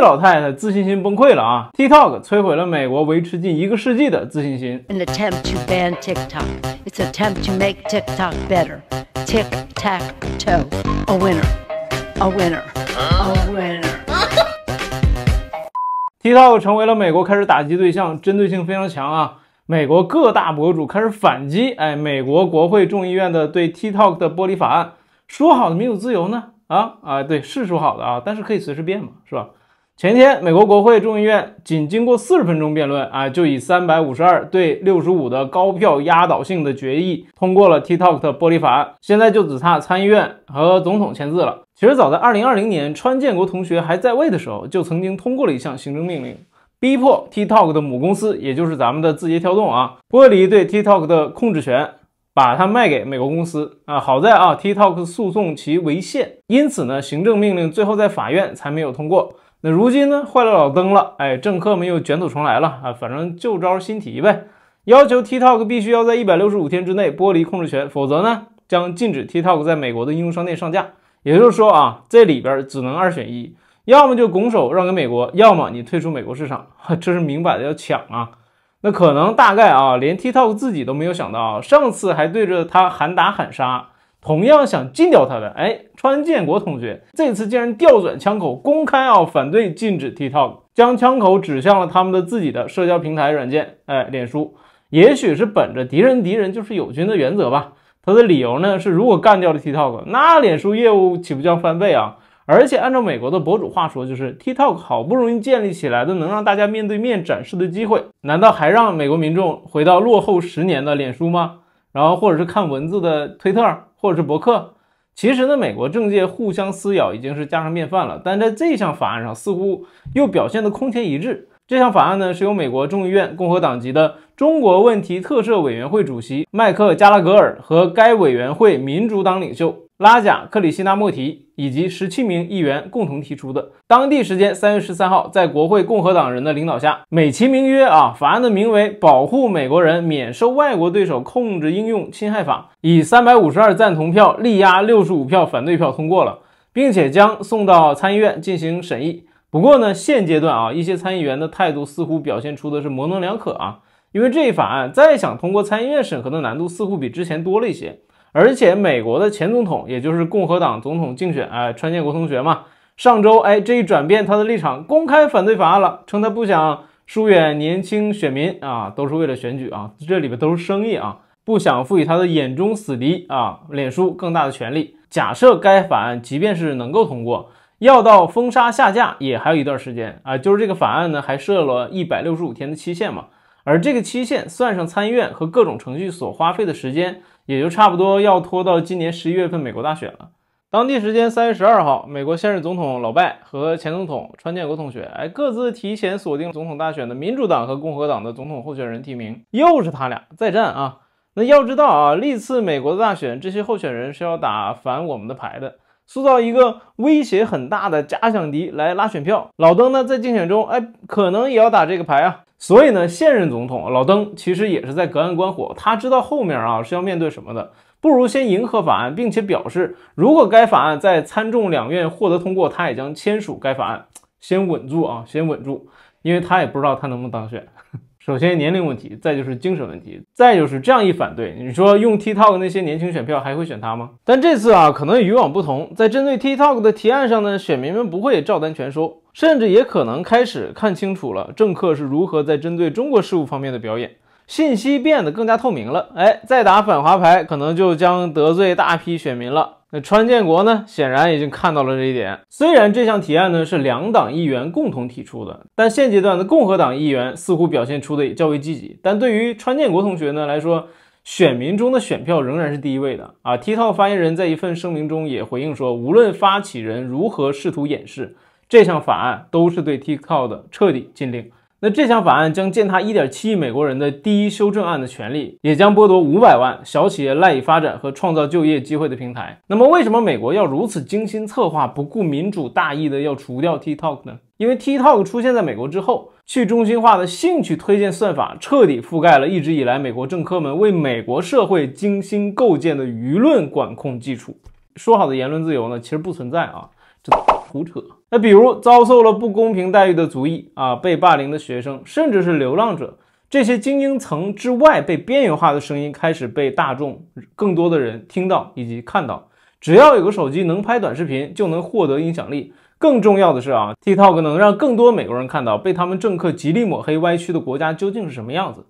老太太自信心崩溃了啊！TikTok 摧毁了美国维持近一个世纪的自信心。An attempt to ban TikTok, its attempt to make TikTok better, Tik Tak Toe, a winner, a winner, a winner. TikTok 成为了美国开始打击对象，针对性非常强啊！美国各大博主开始反击，哎，美国国会众议院的对 TikTok 的剥离法案，说好的民主自由呢？啊啊，对，是说好的啊，但是可以随时变嘛，是吧？前天，美国国会众议院仅经过四十分钟辩论，啊，就以三百五十二对六十五的高票压倒性的决议通过了 TikTok 的剥离法案。现在就只差参议院和总统签字了。其实早在二零二零年，川建国同学还在位的时候，就曾经通过了一项行政命令，逼迫 TikTok 的母公司，也就是咱们的字节跳动啊，剥离对 TikTok 的控制权，把它卖给美国公司。啊，好在啊，TikTok 诉讼其违宪，因此呢，行政命令最后在法院才没有通过。那如今呢，坏了老登了，哎，政客们又卷土重来了啊，反正旧招新提呗，要求 TikTok 必须要在一百六十五天之内剥离控制权，否则呢，将禁止 TikTok 在美国的应用商店上架。也就是说啊，这里边只能二选一，要么就拱手让给美国，要么你退出美国市场，这是明摆的要抢啊。那可能大概啊，连 TikTok 自己都没有想到，上次还对着他喊打喊杀。同样想禁掉他的，哎，川建国同学这次竟然调转枪口，公开啊反对禁止 TikTok，将枪口指向了他们的自己的社交平台软件，哎，脸书。也许是本着敌人敌人就是友军的原则吧。他的理由呢是，如果干掉了 TikTok，那脸书业务岂不叫翻倍啊？而且按照美国的博主话说，就是 TikTok 好不容易建立起来的能让大家面对面展示的机会，难道还让美国民众回到落后十年的脸书吗？然后或者是看文字的推特？或者是博客，其实呢，美国政界互相撕咬已经是家常便饭了，但在这项法案上，似乎又表现得空前一致。这项法案呢，是由美国众议院共和党籍的中国问题特设委员会主席麦克加拉格尔和该委员会民主党领袖。拉贾克里希纳莫提以及十七名议员共同提出的。当地时间三月十三号，在国会共和党人的领导下，美其名曰啊，法案的名为“保护美国人免受外国对手控制应用侵害法”，以三百五十二赞同票力压六十五票反对票通过了，并且将送到参议院进行审议。不过呢，现阶段啊，一些参议员的态度似乎表现出的是模棱两可啊，因为这一法案再想通过参议院审核的难度似乎比之前多了一些。而且，美国的前总统，也就是共和党总统竞选哎川建国同学嘛，上周哎这一转变，他的立场公开反对法案了，称他不想疏远年轻选民啊，都是为了选举啊，这里边都是生意啊，不想赋予他的眼中死敌啊脸书更大的权利。假设该法案即便是能够通过，要到封杀下架也还有一段时间啊，就是这个法案呢还设了一百六十五天的期限嘛，而这个期限算上参议院和各种程序所花费的时间。也就差不多要拖到今年十一月份美国大选了。当地时间三月十二号，美国现任总统老拜和前总统川建国同学，哎，各自提前锁定总统大选的民主党和共和党的总统候选人提名，又是他俩再战啊！那要知道啊，历次美国的大选，这些候选人是要打反我们的牌的，塑造一个威胁很大的假想敌来拉选票。老登呢，在竞选中，哎，可能也要打这个牌啊。所以呢，现任总统老登其实也是在隔岸观火，他知道后面啊是要面对什么的，不如先迎合法案，并且表示如果该法案在参众两院获得通过，他也将签署该法案，先稳住啊，先稳住，因为他也不知道他能不能当选。首先年龄问题，再就是精神问题，再就是这样一反对，你说用 TikTok 那些年轻选票还会选他吗？但这次啊，可能与以往不同，在针对 TikTok 的提案上呢，选民们不会照单全收，甚至也可能开始看清楚了政客是如何在针对中国事务方面的表演，信息变得更加透明了。哎，再打反华牌，可能就将得罪大批选民了。那川建国呢？显然已经看到了这一点。虽然这项提案呢是两党议员共同提出的，但现阶段的共和党议员似乎表现出的也较为积极。但对于川建国同学呢来说，选民中的选票仍然是第一位的啊。TikTok 发言人在一份声明中也回应说，无论发起人如何试图掩饰，这项法案都是对 TikTok 的彻底禁令。那这项法案将践踏1.7亿美国人的第一修正案的权利，也将剥夺500万小企业赖以发展和创造就业机会的平台。那么，为什么美国要如此精心策划、不顾民主大义的要除掉 TikTok 呢？因为 TikTok 出现在美国之后，去中心化的兴趣推荐算法彻底覆盖了一直以来美国政客们为美国社会精心构建的舆论管控基础。说好的言论自由呢？其实不存在啊，这胡扯。那比如遭受了不公平待遇的族裔啊，被霸凌的学生，甚至是流浪者，这些精英层之外被边缘化的声音，开始被大众更多的人听到以及看到。只要有个手机能拍短视频，就能获得影响力。更重要的是啊，t t o k 能让更多美国人看到被他们政客极力抹黑、歪曲的国家究竟是什么样子。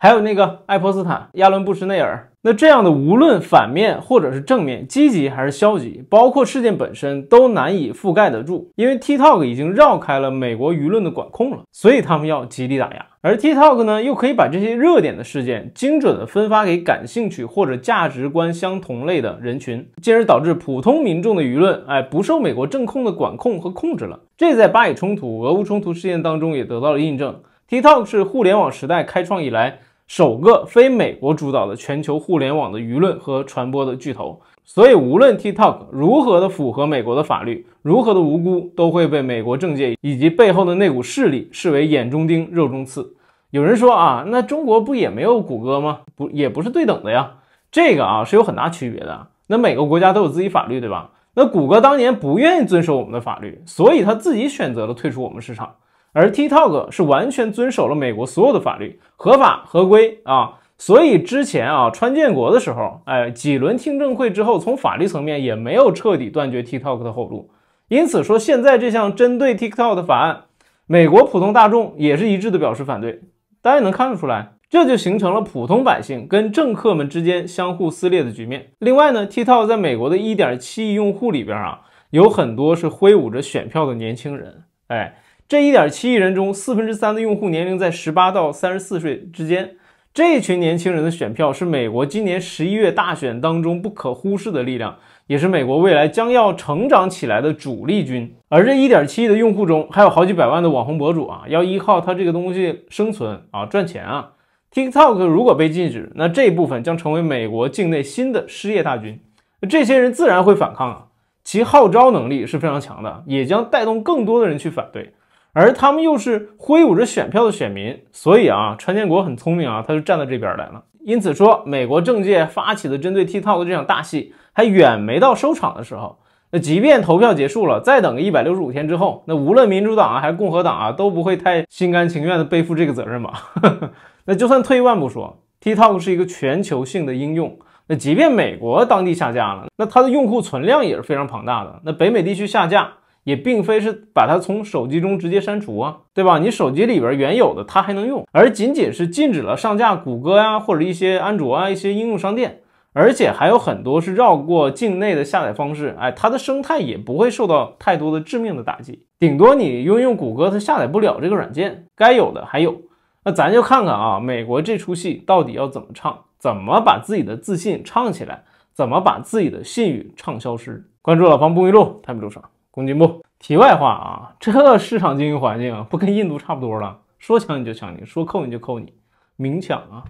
还有那个爱泼斯坦、亚伦布什内尔，那这样的无论反面或者是正面、积极还是消极，包括事件本身都难以覆盖得住，因为 TikTok 已经绕开了美国舆论的管控了，所以他们要极力打压。而 TikTok 呢，又可以把这些热点的事件精准的分发给感兴趣或者价值观相同类的人群，进而导致普通民众的舆论，哎，不受美国政控的管控和控制了。这在巴以冲突、俄乌冲突事件当中也得到了印证。TikTok 是互联网时代开创以来。首个非美国主导的全球互联网的舆论和传播的巨头，所以无论 TikTok 如何的符合美国的法律，如何的无辜，都会被美国政界以及背后的那股势力视为眼中钉、肉中刺。有人说啊，那中国不也没有谷歌吗？不，也不是对等的呀。这个啊是有很大区别的。那每个国家都有自己法律，对吧？那谷歌当年不愿意遵守我们的法律，所以他自己选择了退出我们市场。而 TikTok 是完全遵守了美国所有的法律，合法合规啊，所以之前啊川建国的时候，哎几轮听证会之后，从法律层面也没有彻底断绝 TikTok 的后路，因此说现在这项针对 TikTok 的法案，美国普通大众也是一致的表示反对，大家能看得出来，这就形成了普通百姓跟政客们之间相互撕裂的局面。另外呢，TikTok 在美国的一点七亿用户里边啊，有很多是挥舞着选票的年轻人，哎。这一点七亿人中，四分之三的用户年龄在十八到三十四岁之间。这群年轻人的选票是美国今年十一月大选当中不可忽视的力量，也是美国未来将要成长起来的主力军。而这一点七亿的用户中，还有好几百万的网红博主啊，要依靠他这个东西生存啊，赚钱啊。TikTok 如果被禁止，那这一部分将成为美国境内新的失业大军。这些人自然会反抗啊，其号召能力是非常强的，也将带动更多的人去反对。而他们又是挥舞着选票的选民，所以啊，川建国很聪明啊，他就站到这边来了。因此说，美国政界发起的针对 TikTok 的这场大戏还远没到收场的时候。那即便投票结束了，再等个一百六十五天之后，那无论民主党啊还是共和党啊，都不会太心甘情愿的背负这个责任吧？那就算退一万步说，TikTok 是一个全球性的应用，那即便美国当地下架了，那它的用户存量也是非常庞大的。那北美地区下架。也并非是把它从手机中直接删除啊，对吧？你手机里边原有的它还能用，而仅仅是禁止了上架谷歌呀，或者一些安卓啊一些应用商店，而且还有很多是绕过境内的下载方式。哎，它的生态也不会受到太多的致命的打击，顶多你用用谷歌它下载不了这个软件，该有的还有。那咱就看看啊，美国这出戏到底要怎么唱，怎么把自己的自信唱起来，怎么把自己的信誉唱消失？关注老方不迷路，泰秘路上。工信部，题外话啊，这市场经营环境不跟印度差不多了？说抢你就抢你，说扣你就扣你，明抢啊！